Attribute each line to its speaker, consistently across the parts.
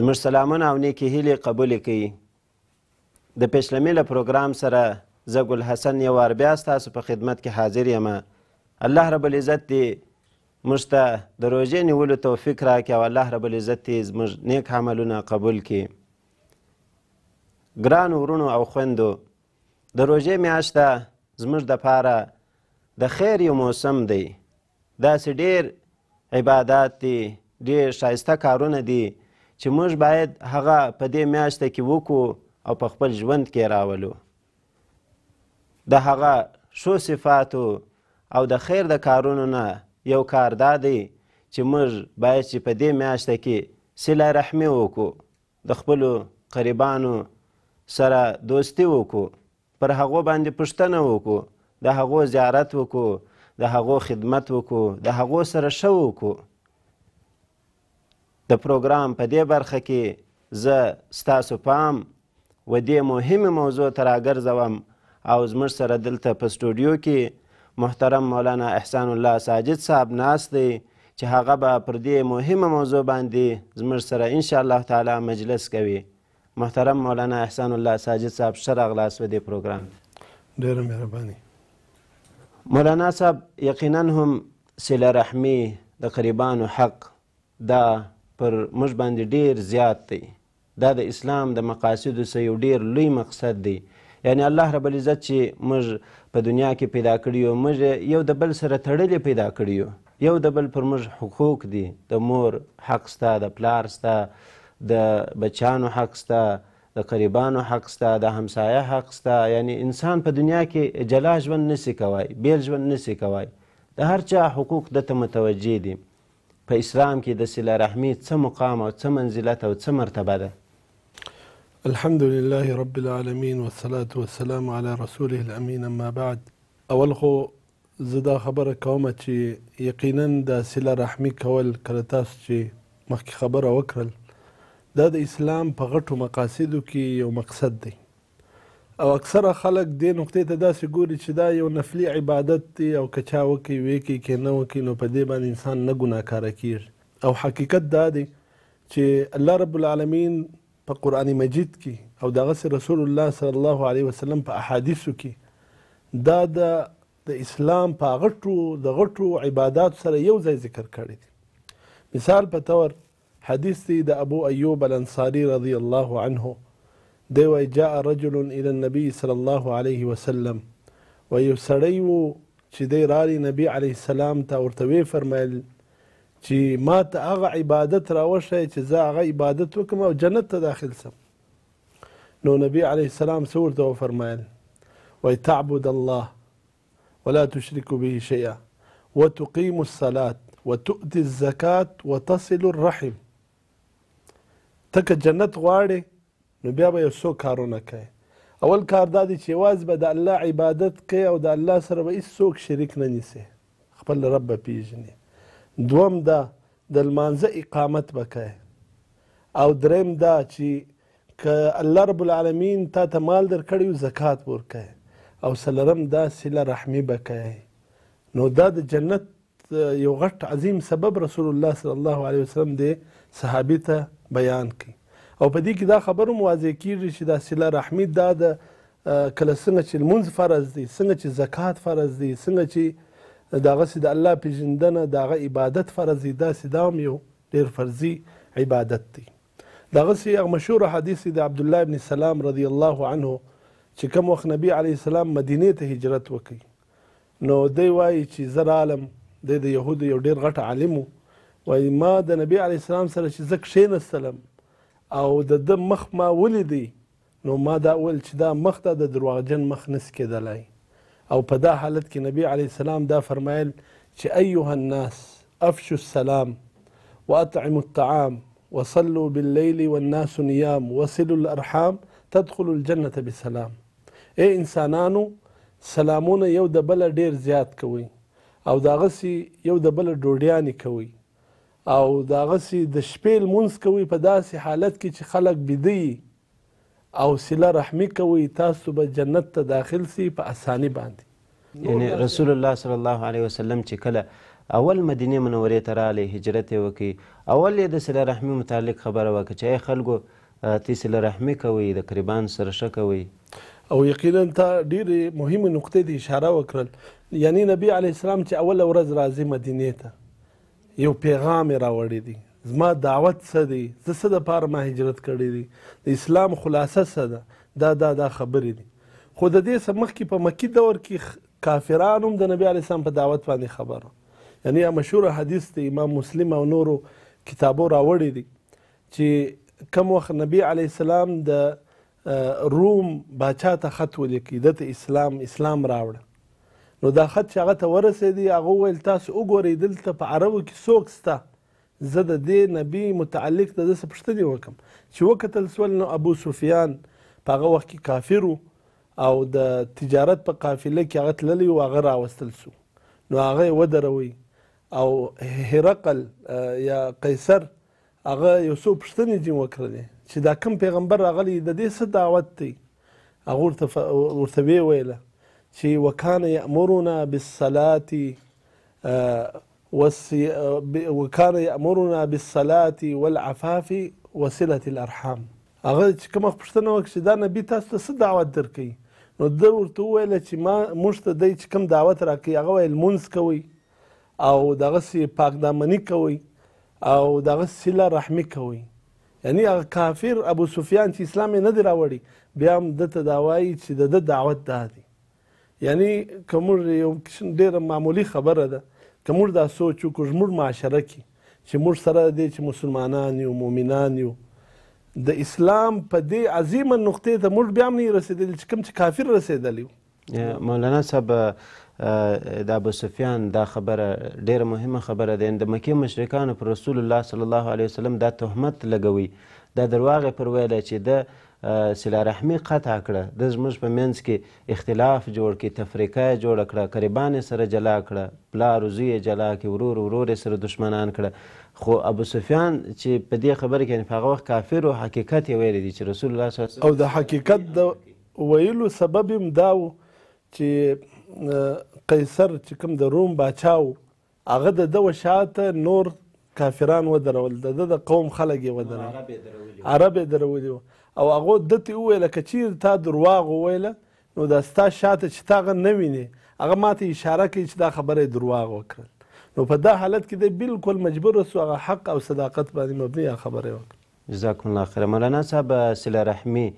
Speaker 1: زموږ سلامونه او نیکې هیلې قبولې کړي د پیشلمې له پروګرام سره زه ګل حسن یو وار بیا ستاسو په خدمت کې حاضر یم الله رب العزت دې موږ ته د روژې نیولو توفیق راکړي او الله رب العزت دې زموږ نیک عملونه قبول کړي ګرانو ورونو او خویندو د روژې میاشت زموږ دپاره د خیر یو موسم دی داسې ډیر عبادات دي ډیر ښایسته کارونه دي چې موږ باید هغه په دې میاشته کې وکړو او په خپل ژوند کې راولو د هغه ښو صفاتو او د خیر د کارونو نه یو کار دا دی چې موږ باید چې په دې میاشته کې صله رحمي وکړو د خپلو قریبانو سره دوستی وکړو پر هغو باندې پوښتنه وکړو د هغو زیارت وکړو د هغو خدمت وکړو د هغو سره ښه وکړو د پروګرام په دې برخه کې زه ستاسو پام و دې مهمې موضوع ته راګرځوم او زموږ سره دلته په سټوډیو کې محترم مولانا احسان الله ساجد صاحب ناست دی چې هغه به پر دې مهمه موضوع باندې زموږ سره انشاءالله تعالی مجلس کوي محترم مولانا احسان الله ساجد صاحب ښه راغلاست په دې پروګرام
Speaker 2: ډېره مهرباني
Speaker 1: مولانا صاحب یقینا هم صله رحمي د قریبانو حق دا پر موږ باندې ډیر زیات دی دا د اسلام د مقاصدو سه یو ډیر لوی مقصد دی یعنی الله رب العزت چې موږ په دنیا کې پیدا کړیو موږ یو د بل سره تړلې پیدا کړیو یو د بل پر موږ حقوق دي د مور حق ستا د پلار ستا د بچانو حق ستا د قریبانو حق ستا د همسایه حق ستا یعنی انسان په دنیا کې جلا ژوند نسی کوای بیل ژوند نسی کوای د هر چا حقوق دته متوجه دي په اسلام کې د صله رحمي څه مقام او څه منزلت او څه مرتبه ده
Speaker 2: الحمد لله رب العالمين والصلاة والسلام على رسوله الأمين أما بعد أول خو زدا خبر كومة چې يقينا دا سلا رحمي كوال كالتاس تاسو مخي خبر وكرل دا دا اسلام په غټو مقاصدو کې مقصد دي او اکثره خلک دې نقطې ته داسې ګوري چې دا یو نفلي عبادت دی او که چا وکړي وکړي که نه وکړي نو په دې باندې انسان نه ګناهکاره کیږي او حقیقت دا دی چې الله رب العالمین په قرآن مجید کې او دغسې رسول الله صلی الله علیه وسلم په احادیثو کې دا د د اسلام په غټو د غټو عبادات سره یو ځای ذکر کړی دی مثال په تور حدیث دی د ابو ایوب الانصاری رضی الله عنه دی جاء رجل الى النبي صلى الله عليه وسلم ويسريو یو سړی وو چې دی رالی نبی علیه السلام ته ورته وی فرمایل چې ما ته هغه عبادت راوښی چې زه هغه عبادت وکم او جنت ته داخل سم نو نبی علیه السلام څه ورته وفرمایل وایي تعبد الله ولا تشرك به شيئا وتقيم الصلاة وتؤتي الزكاة وتصل الرحم تك جنت غواړي نو بیا به یو څو کارونه کوي اول کار دا دی چې یوازې به د الله عبادت کوي او د الله سره به هیڅ څوک شریک نه نیسي خپل رب به پیژني دوم دا د لمانځه اقامت به کوي او دریم دا چې که الله رب العالمین تا ته مال درکړی وي زکات ورکوي او څلرم دا صله رحمي به کوي نو دا د جنت یو غټ عظیم سبب رسول الله صلی الله علیه وسلم دی صحابي ته بیان کړي او په دې کې دا خبره موازی کیږي چې دا صله رحمي دا د کله څنګه چې لمونځ فرض دی څنګه چې زکات فرض دی څنګه چې دغسې د الله پیژندنه د هغه عبادت فرض دی داسې دا هم یو ډېر فرضي عبادت دی دغسې هغه مشهور حدیث د عبدالله ابن سلام رضی الله عنه چې کوم وخت نبی علیه السلام مدینې ته هجرت وکړي نو دی وایي چې زه رالم دی د یهودو یو ډېر غټ عالم وایي ما د نبی علیه السلام سره چې زه کښېنستلم او د د مخ ما ولیدی نو ما دا ول چې دا مخ ته د درواغجن مخ نس کېدلای او په دا حالت کې نبی علی السلام دا فرمایل چې ایها الناس افشوا السلام واطعموا الطعام وصلوا بالليل والناس نيام وصلوا الارحام تدخلوا الجنه بسلام اے انسانانو سلامونه یو د بل ډیر زیات کوي او داغه یو د بل ډوډیانی کوي او داغسې د شپې لمونځ کوئ په داسې حالت کې چې خلک بیده او صله رحمي کوئ تاسو به جنت ته داخل سي په اساني باندې یعنی
Speaker 1: رسول الله صلی الله علیه وسلم چې کله اول مدینه منورې ته راغلی هجرت یې وکړي اول یې د صله رحمي متعلق خبره وکړه
Speaker 2: چې ای خلکو تی صله رحمي کوئ د قربان سره ښه کوئ او یقینا تا ډېرې مهمې نقطې ته اشاره وکړل یعنی نبی علیه السلام چې اوله ورځ راځي مدینې ته یو پیغام یې راوړی دی زما دعوت څه دی زه څه دپاره ما هجرت کړی دی د اسلام خلاصه څه ده دا دا دا خبرې دي خو د دې څه مخکې په مکي دور کې کافران هم د نبی علیه السلام په دعوت باندې خبر یعنی یا مشهور حدیث دی امام مسلم او نورو کتابو راوړی دی چې کم وخت نبی علیه السلام د روم باچا ته خط ولیکي دته اسلام اسلام راوړه نو دا خط چې هغه ته ورسېدی هغه وویل تاسو وګورئ دلته په عربو کې څوک سته زه د دې نبي متعلق ته داسې پوښتنې وکم چې وکتل سول نو ابو سفیان په هغه وخت کې کافر او د تجارت په قافله کې هغه تللی و هغه راوستل سو نو هغه یې ودروي او هرقل یا قیصر هغه یو څو پوښتنې دې وکړلې چې دا کوم پیغمبر راغلی د دې څه دعوت دی هغه ورته ورته ویې ویله چې وکانه یامرنا بالصلاه وکانه یامرنا بالصلاه والعفاف وصله الارحام هغه چې کومه پوښتنه وکړه چې دا نبی تاسو ته څه دعوت درکوي نو ده ورته وویله چې ما موږ ته دی چې کوم دعوت راکوي هغه ویل لمونځ کوئ او دغسې پاکدامني کوئ او دغسې صله رحمي کوئ یعنی هغه کافر ابو سفیان چې اسلام یې نه دی راوړی بیا هم ده ته دا وایي چې د ده دعوت دا دی یعنی که موږ یو ډېره معمولی خبره ده که موږ دا سوچ وکړو زموږ معاشره کې چې موږ سره دی چې مسلمانان یو مؤمنان یو د اسلام په دې عظیمه نقطې ته موږ بیا هم نه رسېدلي چې کوم چې کافر رسېدلی
Speaker 1: وو مولانا صاحب د ابو سفیان دا خبره ډیره مهمه خبره ده د مکې مشرکانو پر رسول الله صلی الله علیه وسلم دا تهمت لګوي دا درواغ پر ویل چې د سلا رحمي قطع کړه د زموږ په منځ کې اختلاف جوړ کې تفریقه جوړه کړه قربان سره جلا کړه پلار زوی جلا کې ورور ورور سره دشمنان کړه خو ابو سفیان چې په دې خبره کې په هغه وخت
Speaker 2: کافر او حقیقت یې ویلی دی چې رسول الله صلی الله علیه وسلم او د حقیقت د ویلو سبب هم دا و چې قیصر چې کوم د روم باچا و هغه د ده شاته نور کافران ودرول د د قوم خلک یې ودرول عرب یې درولي او هغو ده ته وویله که چیرې تا درواغ وویله نو دا ستا شاته چې تا هغه نه وینې هغه ماته اشاره کوي چې دا خبره یې درواغ وکړل نو په دا حالت کې دی بالکل مجبور سو هغه حق او صداقت باندې مبني هغه خبره وکړه
Speaker 1: جزاکم الله خیر مولانا صاحب صله رحمي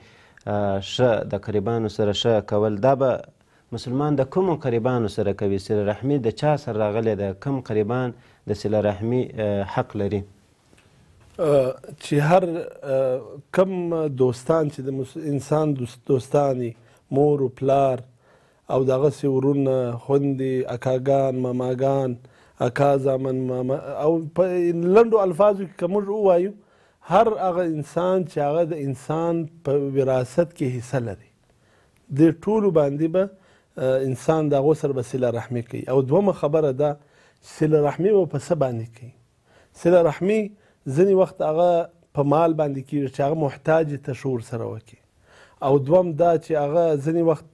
Speaker 1: ښه د قریبانو سره ښه کول دا به مسلمان د کومو قریبانو سره کوي صله رحمي د چا سره راغلی ده کوم قریبان د صله رحمي حق لري
Speaker 2: چې هر کم دوستان چې د انسان دوستانی مور او پلار او دغسې ورونه خوندې اکاګان ماماګان اکا زامن ماما او په لنډو الفاظو کې که موږ ووایو هر هغه انسان چې هغه د انسان په وراثت کې حصه لري د ټولو باندې به با انسان د هغو سره به صله رحمي کوي او دومه خبره ده صله رحمي به په څه باندې کوي صله رحمي ځینې وخت هغه په مال باندې کېږي چې هغه محتاج ته شور سره وکړي او دوم دا چې هغه ځینې وخت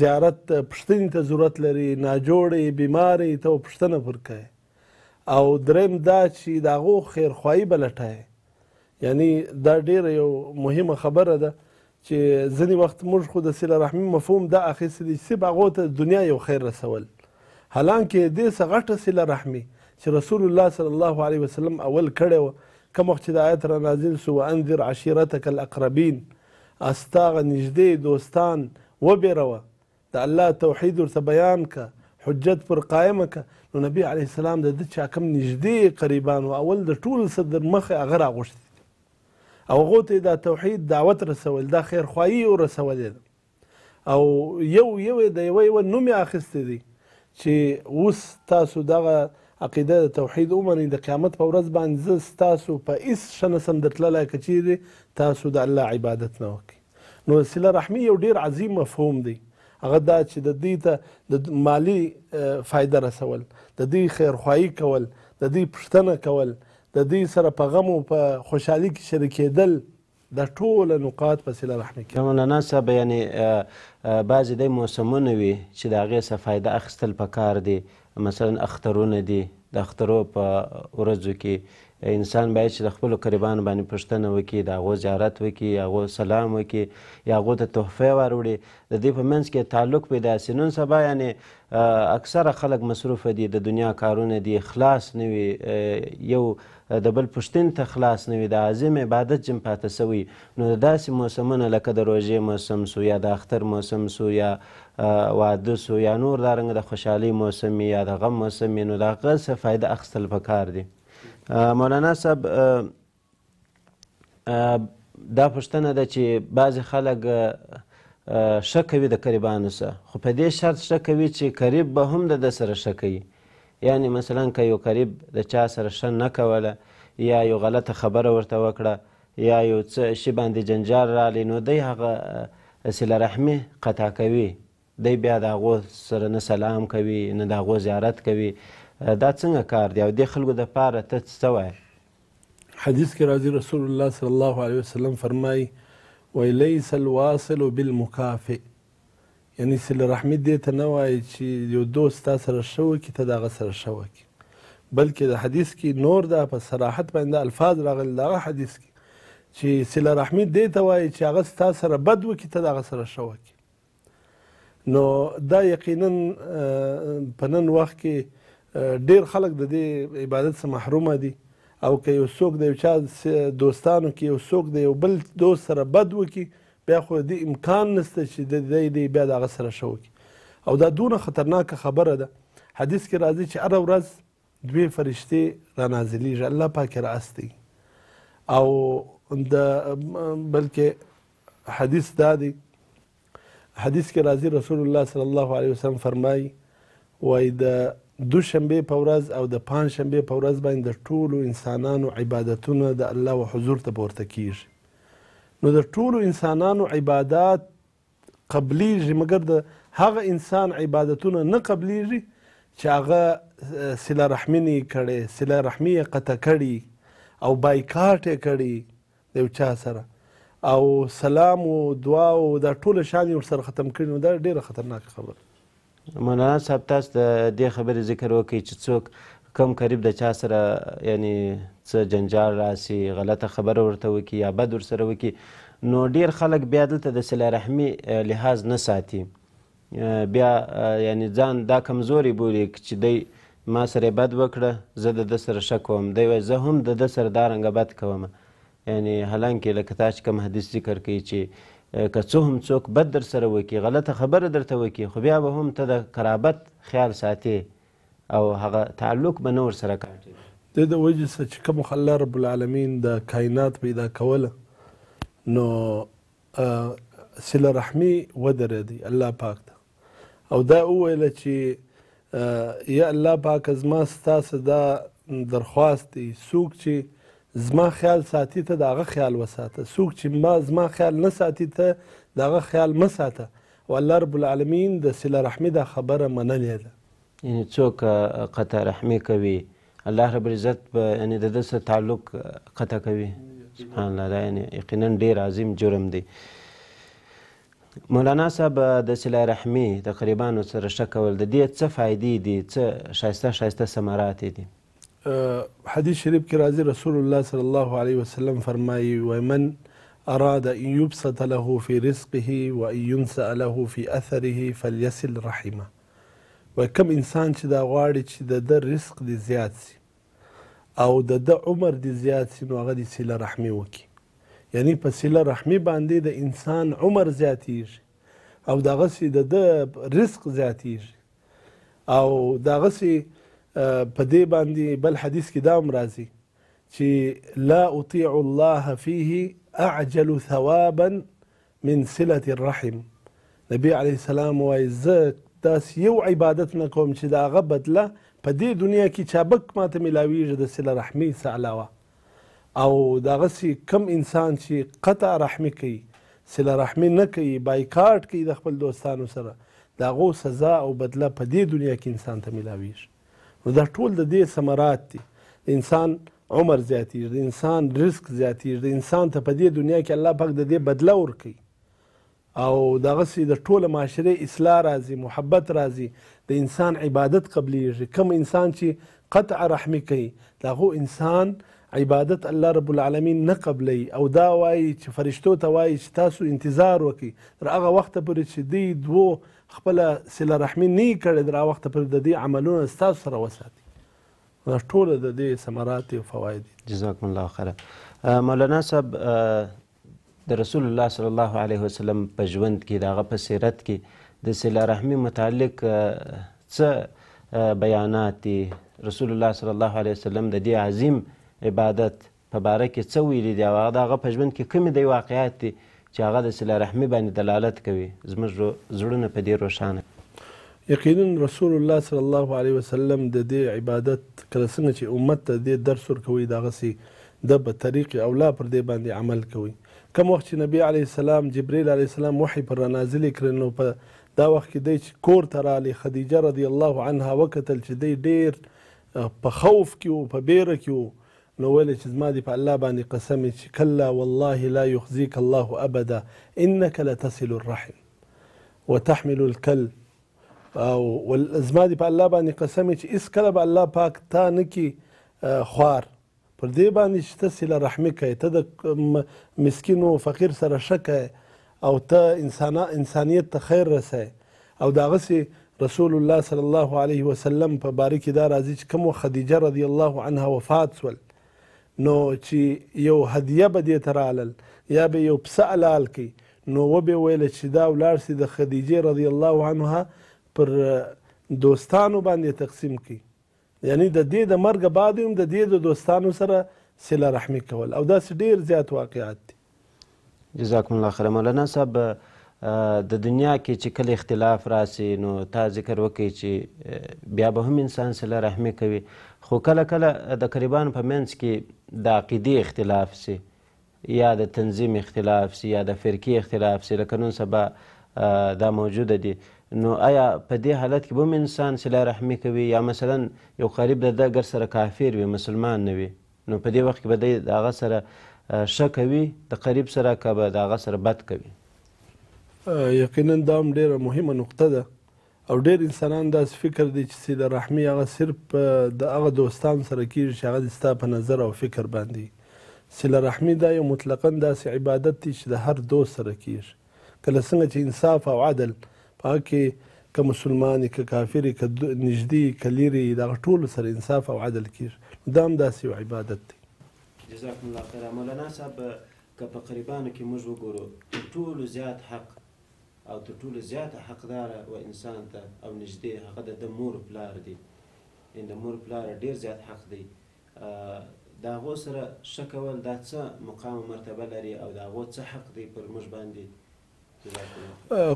Speaker 2: زیارت پښتنې ته ضرورت لري ناجوړې بیمارې ته پښتنه پر او دریم دا چې د هغو خیرخواهي به لټوي یعنی دا ډیره یو مهمه خبره ده چې ځینې وخت موږ خو د صله رحمي مفهوم دا اخیستی دی صرف هغو ته دنیا یو خیر رسول حالانکه دې څه غټه صله رحمي چې رسول الله صلی الله علیه وسلم اول کړی وه کوم وخت چې د آیت را نازل سو وانذر عشیرتک الاقربین استا نږدې دوستان وبیروه د الله توحید ورته بیان که حجت پر قایمه که نو نبی علیه السلام د ده چا کم نږدې قریبان و اول د ټولو څه در مخې هغه راغوښتی او هغو ته د توحید دعوت رسول دا خیر خواهي او رسولې ده او یو یو د یو یو نوم یې اخیستی دی چې اوس تاسو دغه عقیده د توحید ومنئ د قیامت په ورځ باندې زه ستاسو په هېڅ ښه نسم درتللی که چیرې تاسو د الله عبادت نه وکړئ نو صله رحمي یو ډیر عظیم مفهوم دی هغه دا چې د دې ته د مالی فایده رسول د دې خیرخواهي کول د دې پوښتنه کول د دوی سره په غم او په خوشحالۍ کې شریکېدل دا ټوله نقاط په صله رحمه
Speaker 1: کې مولانا صاحب یعنی بعضې دی موسمونه وي چې د هغې څه فایده اخیستل پکار دي مثلا اخترونه دي د اخترو په ورځو کې انسان باید چې د خپلو قریبانو باندې پوښتنه وکړي د هغو زیارت وکړي هغو سلام وکړي یا هغو ته تحفې واروړي د دې په منځ کې تعلق پیدا سي نن سبا یعنی اکثره خلک مصروفه دي د دنیا کارونه دي خلاص نه وي یو د بل پښتین ته خلاص نه وي د عظیم عبادت جم پاتې سوی نو داسې موسمونه لکه د روژې موسم سو یا د اختر موسم سو یا واده سو یا نور دارنګه د خوشحالۍ موسم یا د غم موسم نو د هغه څه فایده اخیستل پکار دي مولانا صاحب دا پوښتنه ده چې بعضې خلک ښه کوي د قریبانو سره خو په دې شرط ښه کوي چې قریب به هم د ده سره ښه کوي یعنی مثلا که یو قریب د چا سره ښه نه کوله یا یو غلطه خبره ورته وکړه یا یو څه شي باندې جنجال رالی نو دی هغه صله رحمي قطع کوي دی بیا د هغو سره نه سلام کوي نه د هغو زیارت کوي
Speaker 2: دا څنګه کار دی او دې خلکو دپاره ته څه وایې حدیث کې راځي رسول الله صلی الله علیه وسلم فرمایي ولیس الواصل بالمکافئ یعنی صله رحمي دې ته نه وایي چې یو دوست تا سره ښه وکړي ته د هغه سره ښه وکړي بلکې د حدیث کې نور دا په صراحت باندې دا الفاظ راغلي د هغه حدیث کې چې صله رحمي دې ته وایي چې هغه ستا سره بد وکړي ته د هغه سره ښه وکړي نو دا یقینا په نن وخت کې ډیر خلک د دې عبادت څخه محرومه دي او که یو څوک د یو چا دوستانو کې یو څوک د یو بل دوست سره بد وکړي بیا خو د امکان نشته چې د دې بیا د هغه سره شو او دا دونه خطرناکه خبره ده حدیث کې راځي چې هر ورځ دوی فرشتې را نازلېږي الله پاک را استي او د بلکې حدیث دا دی حدیث کې راځي رسول الله صلی الله علیه وسلم فرمایي وایي د دوشنبه په ورځ او د پنځشنبه په ورځ باندې د ټولو انسانانو عبادتونه د الله حضور ته پورته کیږي نو د ټولو انسانانو عبادات قبلیږي مګر د هغه انسان عبادتونه نه قبلیږي چې هغه صله رحمي نه کړي صله رحمي یې قطع کړي او بایکاټ یې کړي د یو چا سره او سلام او دعا او دا ټوله شان یې ورسره ختم کړي نو دا ډېره خطرناکه خبره
Speaker 1: مولانا صاحب تاسو د دې خبرې ذکر وکړئ چې څوک کم قریب د چا سره یعنی څه جنجال راسي غلطه خبره ورته وکړي یا بد ورسره وکړي نو ډیر خلک بیا دلته د صله رحمي لحاظ نه ساتي بیا یعنی ځان دا کمزوري بولي چې دی ما سره بد وکړه زه د ده سره ښه کوم دی وایي زه هم د ده سره دارنګه بد کوم یعنی حالانکې لکه تا چې کوم حدیث ذکر کوي چې که څه هم څوک بد در سره وکړي غلطه خبره درته وکړي خو بیا به هم ته د قرابت خیال ساتې او هغه تعلق
Speaker 2: به نه ورسره کاټي د د وجې څخه چې کوم الله رب العالمین د کائنات پیدا کوله نو سله رحمي ودرېدی الله پاک ته او دا وویله چې یا الله پاک زما ستاسو دا درخواست دی څوک چې زما خیال ساتي ته د هغه خیال وساته څوک چې ما زما خیال نه ساتي ته د هغه خیال مه ساته او الله رب العالمین د سله رحمي دا خبره منلې ده
Speaker 1: یعنی يعني چوک آه، قطع رحمی کوي الله رب العزت به یعنی د ده تعلق آه، قطع کوي سبحان الله دا یعنی يعني یقینا ډېر عظیم جرم دی مولانا صاحب د صله رحمی د قریبانو سره ښه کول د دې څه فایدې دي څه ښایسته ښایسته ثمرات دي
Speaker 2: آه، حدیث شریف کې راځي رسول الله صلی الله علیه وسلم فرمایي ومن أراد أن يبسط له في رزقه وأن ينسأ له في أثره فليسل رحمه وایي کوم انسان چې دا غواړي چې د ده رزق دې زیات سي او د ده عمر دې زیات سي نو هغه دې سیله رحمي وکړي یعنی په سیله رحمي باندې د انسان عمر زیاتیږي او دغسې د ده رزق زیاتیږي او دغسې په دې باندې بل حدیث کې دا هم راځي چې لا اطيع الله فيه اعجل ثوابا من صله الرحم نبی علیه السلام وایي زه داس یو عبادت نه کوم چې د هغه بدله په دې دنیا کې چابک ماته میلاویږي د صله رحمۍ څه علاوه او دغسې کم انسان چې قطع رحمي کوي صله رحمي نه کوي بایکاټ کوي د خپل دوستانو سره د هغو سزا او بدله په دې دنیا کې انسان ته میلاویږي نو دا ټول د دې ثمرات دي انسان عمر زیاتیږي د انسان رزق زیاتیږي د انسان ته په دې دنیا کې الله پاک د دې بدله ورکوي او دغسې د ټوله معاشرې اصلاح راځي محبت راځي د انسان عبادت قبلیږي کم انسان چې قطع رحمي کوي د هغو انسان عبادت الله رب العالمین نه قبلی او دا وایي چې فرشتو ته وایي چې تاسو انتظار وکړئ تر هغه وخته پورې چې دوی دوو خپله صله رحمي نه یې کړې تر هغه وخته پورې د دې عملونه ستاسو سره وساتي دا ټوله د دې ثمرات او فواید
Speaker 1: جزاکم الله خیره مولانا صاحب د رسول الله صلی الله علیه وسلم په ژوند کې د هغه په سیرت کې د صله رحمي متعلق څه بیانات دي رسول الله صلی الله علیه وسلم د دې عظیم عبادت په باره کې څه ویلي دي او هغه د هغه په ژوند کې کومې دی واقعیات دي چې هغه د صله رحمي باندې دلالت کوي زموږ زړونه په دې روښانه
Speaker 2: یقینا رسول الله صلی الله علیه وسلم د دې عبادت کله څنګه چې امت ته د درس ورکوي دغسې د په طریق اولا پر دې باندې عمل کوي کم وخت چې نبی علیه السلام جبریل علیه السلام وحی پر نازلې کړل نو په دا وخت کې دی چې کور ته رالی خدیجه رضی الله عنها وکتل چې دی ډیر په خوف کې و په بیره کې و نو ویل چې زما دی په الله باندې قسم چې کلا والله لا یخزیک الله ابدا انک لتصل الرحم وتحمل الکل او زما دی په الله باندې قسم چې اس کله به الله پاک تا نه کې خوار پر دې باندې چې ته صله رحمي کوې ته د مسکین و فقیر سره ښه کوې او ته انسانا انسانیت ته خیر رسی او دغسې رسول الله صلی الله علیه وسلم په باره کې دا راځي چې کوم خدیجه رضی الله عنها وفات سول نو چې یو هدیه به دې ته رالل یا به یو پسه الال کی نو وبې ویله چې دا ولاړ سي د خدیجې رضی الله عنها پر دوستانو باندې تقسیم کی یعنی د دې د مرګ بعد هم د دې د دوستانو سره صله رحمي کول او داسې ډیر زیات واقعات دي
Speaker 1: جزاکم الله خیر مولانا صاحب د دنیا کې چې کله اختلاف راسي نو تا ذکر وکړي چې بیا به هم انسان سره رحمي کوي خو کله کله د قریبان په منځ کې د عقیدې اختلاف سي یا د تنظیم اختلاف سي یا د فرقې اختلاف سي لکه نن سبا دا موجوده دي نو آیا په دې حالت کې به انسان صله رحمي کوي یا مثلا یو قریب د ده ګر سره کافر وي مسلمان نه وي نو په دې وخت کې به دی د هغه سره ښه کوي د قریب سره که به د هغه سره بد کوي
Speaker 2: یقینا دا هم ډېره مهمه نقطه ده او ډېر انسانان داسې فکر دی چې صله رحمي هغه صرف د هغه دوستان سره کېږي چې هغه ستا په نظر او فکر باندې صله رحمي دا یو مطلقا داسې عبادت دی چې د هر دوست سره کېږي کله څنګه چې انصاف او عدل پاکه که مسلمان که کافر که نږدې که لیرې دغه ټولو سره انصاف او عدل کېږي دا هم داسې یو عبادت دی
Speaker 1: جزاکم الله خیر مولانا صاحب که په قربانو کې موږ وګورو تر ټولو زیات حق او تر ټولو زیاته حقداره و انسان ته او نږدې هغه د مور پلار دی ان د مور پلار ډیر زیات حق دی د هغو سره ښه کول دا څه مقام مرتبه لري او د هغو څه حق دی پر موږ باندې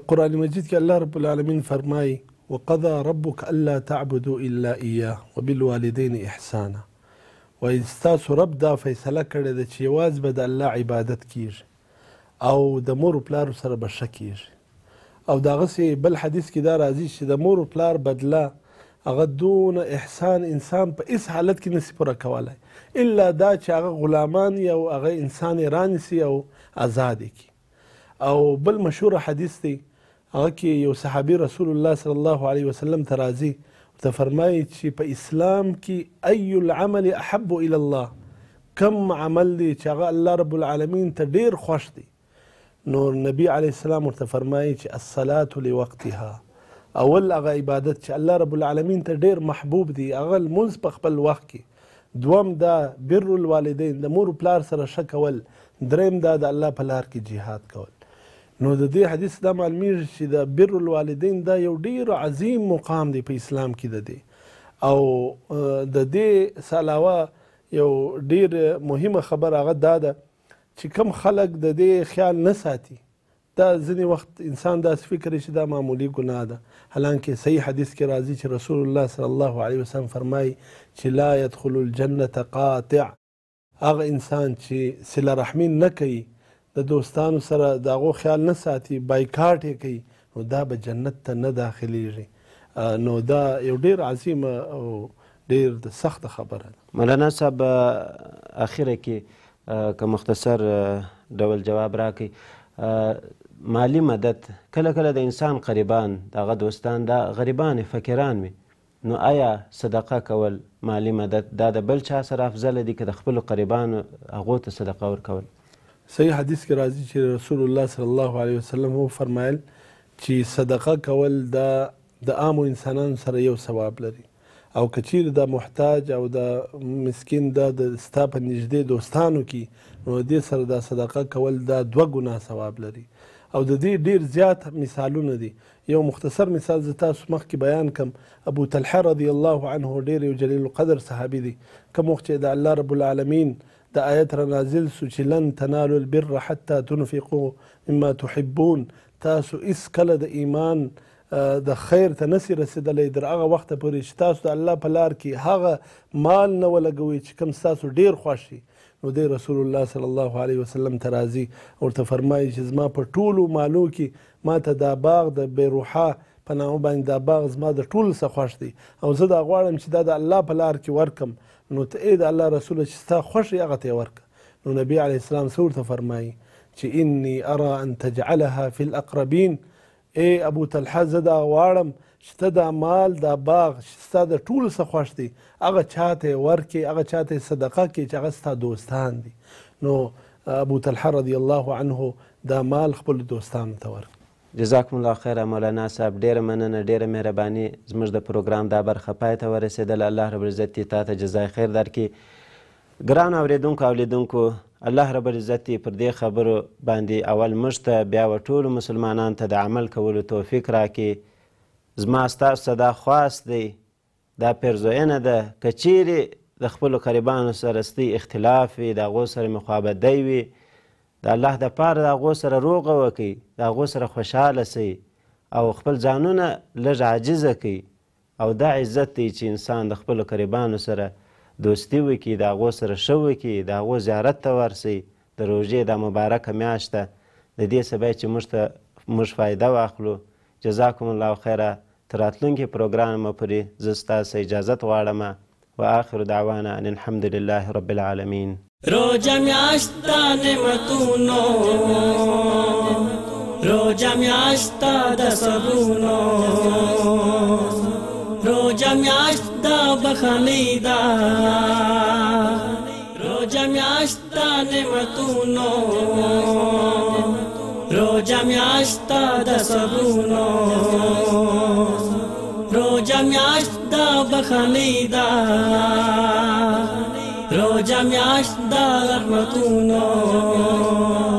Speaker 2: قرآن مجید کې الله رب العالمین فرمایي وقضى ربك الا تعبدوا الا اياه وبالوالدين احسانا وإستاس رب دا فیصله کړې ده چې یوازې به د الله عبادت کیږي او د مور پلار سره به ښه کیږي او دغسې بل حدیث کې دا راځي چې د مور پلار بدله هغه دونه احسان انسان په هیڅ حالت کې نسی پوره کولی الا دا چې هغه غلامان یا هغه انسان یې رانیسي او ازاد یې کړي او بل مشهور حدیث دی هغه کې یو صحابي رسول الله صلی الله علیه وسلم ته راځي ورته فرمایي چې په اسلام کې ای العمل احب الى الله کم عمل دی چې هغه الله رب العالمین ته ډیر خوښ دی نو نبی علیه السلام ورته فرمایي چې الصلاة لوقتها اول هغه عبادت چې الله رب العالمین ته ډیر محبوب دی هغه لمونځ په خپل وخت کې دوم دا بر الوالدین د مور پلار سره ښه کول دریم دا د الله په لار کې جهاد کول نو د دې حدیث دا معلومیږي چې د بر الوالدین دا یو ډیر عظیم مقام دی په اسلام کې د دې او د دې سلاوه یو ډیر مهمه خبره هغه دا ده چې کم خلک د دې خیال نه ساتي دا ځینې وخت انسان داسې فکر چې دا معمولی ګناه ده حالانکه صحیح حدیث کې راځي چې رسول الله صلی الله علیه وسلم فرمایي چې لا يدخل الجنه قاطع هغه انسان چې صله رحمي نه کوي د دوستانو سره د هغو خیال نه ساتي بایکاټ یې کوي نو دا به جنت ته نه داخلیږي نو دا یو ډیر عظیمه او ډیر د سخته خبره ده
Speaker 1: مولانا صاحب اخیره کې که مختصر ډول جواب راکړي مالی مدد کله کله د انسان قریبان دغه دوستان دا غریبان فقیران وي نو آیا صدقه کول مالی مدد دا د بل چا سره افضل دي که د خپلو قریبانو هغو ته صدقه ورکول
Speaker 2: صحیح حدیث کې راځي چې رسول الله صلی الله علیه وسلم و فرمایل چې صدقه کول دا د عام انسانانو سره یو ثواب لري او کچیر دا محتاج او دا مسکین دا د ستا په نږدې دوستانو کې نو دې سره دا صدقه کول دا دوه ګناه ثواب لري او د دې ډیر زیات مثالونه دي یو مختصر مثال زه تاسو مخکې بیان کم ابو طلحه رضی الله عنه ډیر یو جلیل القدر صحابي دی کوم وخت چې د الله رب العالمین د آیت را نازل سو چې لن تنالو البر حتی تنفقو مما تحبون تاسو اس کله د ایمان د خیر ته نسی رسیدلی در هغه وخت پورې چې تاسو د الله په لار کې هغه مال نه ولګوي چې کوم ستاسو ډیر خوښ نو دی رسول الله صلی الله علیه وسلم ته راځي ورته فرمایي چې زما په ټولو مالو کې ما ته دا باغ د بیروحا په نامه باندې دا باغ زما د ټولو څه خوښ دی او زه دا غواړم چې دا د الله په لار کې ورکم نو ته د الله رسول چې ستا خوښ هغه ته ورکړه نو نبی علیه السلام څه ورته فرمایي چې انی ارى ان تجعلها فی الاقربین ای ابو طلحه زه دا غواړم چې ته دا مال دا باغ چې ستا د ټولو څه خوښ دی هغه چا ته یې ورکړې هغه چا ته صدقه کړې چې هغه ستا دوستان دي نو ابو طلحه رضی الله عنه دا مال خپل دوستانو ته ورکړ
Speaker 1: جزاکم الله خیره مولانا صاحب ډیره مننه ډیره مهرباني زموږ د پروګرام دا برخه پای ته ورسېدله الله رب العزت دې تا ته جزای خیر درکړي ګرانو اورېدونکو اولیدونکو الله رب العزت پر دې خبرو باندې اول موږ ته بیا و ټولو مسلمانانو ته د عمل کولو توفیق راکړي زما ستاسو څه دا خواست دی دا پیرزوینه ده که چیرې د خپلو قریبانو سره ستۍ اختلاف وي د هغو سره مخابدی وي د الله د پاره د هغو سره روغه وکئ د هغو سره خوشحاله سئ او خپل ځانونه لږ عاجزه کئ او دا عزت دی چې انسان د خپلو قریبانو سره دوستي وکړي د هغو سره ښه وکړي د هغو زیارت ته ورسئ د روژې دا مبارکه میاشته د دې سبا چې موږ ته موږ فایده واخلو جزاکم الله خیره تر راتلونکي پروګرام پورې زه ستاسو اجازت غواړم واخر دعوانا ان الحمد لله رب العالمين روزه
Speaker 3: میاشت د نعمتونو
Speaker 1: روزه میاشت
Speaker 3: د سبونو روزه میاشت د بخانی دا روزه میاشت د نعمتونو روزه میاشت د سبونو روزه میاشت د بخانی دا جامعة دار رحمة الله